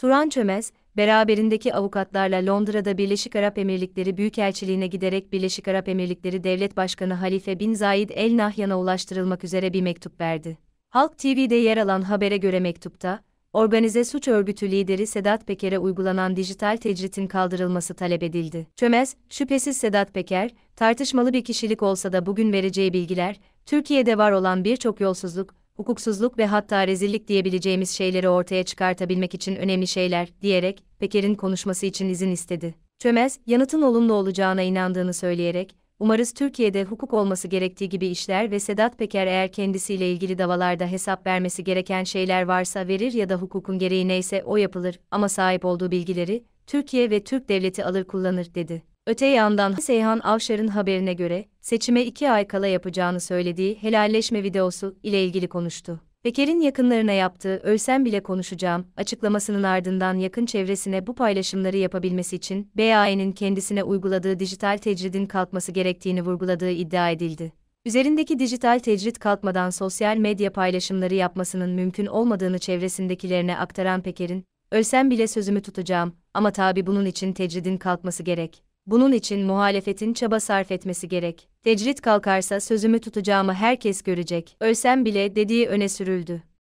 Turan Çömez, beraberindeki avukatlarla Londra'da Birleşik Arap Emirlikleri Büyükelçiliğine giderek Birleşik Arap Emirlikleri Devlet Başkanı Halife Bin Zayed El Nahyan'a ulaştırılmak üzere bir mektup verdi. Halk TV'de yer alan habere göre mektupta, organize suç örgütü lideri Sedat Peker'e uygulanan dijital tecritin kaldırılması talep edildi. Çömez, şüphesiz Sedat Peker, tartışmalı bir kişilik olsa da bugün vereceği bilgiler, Türkiye'de var olan birçok yolsuzluk, hukuksuzluk ve hatta rezillik diyebileceğimiz şeyleri ortaya çıkartabilmek için önemli şeyler, diyerek, Peker'in konuşması için izin istedi. Çömez, yanıtın olumlu olacağına inandığını söyleyerek, umarız Türkiye'de hukuk olması gerektiği gibi işler ve Sedat Peker eğer kendisiyle ilgili davalarda hesap vermesi gereken şeyler varsa verir ya da hukukun gereği neyse o yapılır ama sahip olduğu bilgileri, Türkiye ve Türk devleti alır kullanır dedi. Öte yandan Seyhan Avşar'ın haberine göre, seçime iki ay kala yapacağını söylediği helalleşme videosu ile ilgili konuştu. Peker'in yakınlarına yaptığı ölsem bile konuşacağım açıklamasının ardından yakın çevresine bu paylaşımları yapabilmesi için BAE'nin kendisine uyguladığı dijital tecridin kalkması gerektiğini vurguladığı iddia edildi. Üzerindeki dijital tecrit kalkmadan sosyal medya paylaşımları yapmasının mümkün olmadığını çevresindekilerine aktaran Peker'in, ölsem bile sözümü tutacağım ama tabi bunun için tecridin kalkması gerek bunun için muhalefetin çaba sarf etmesi gerek. Tecrit kalkarsa sözümü tutacağımı herkes görecek. Ölsem bile dediği öne sürüldü.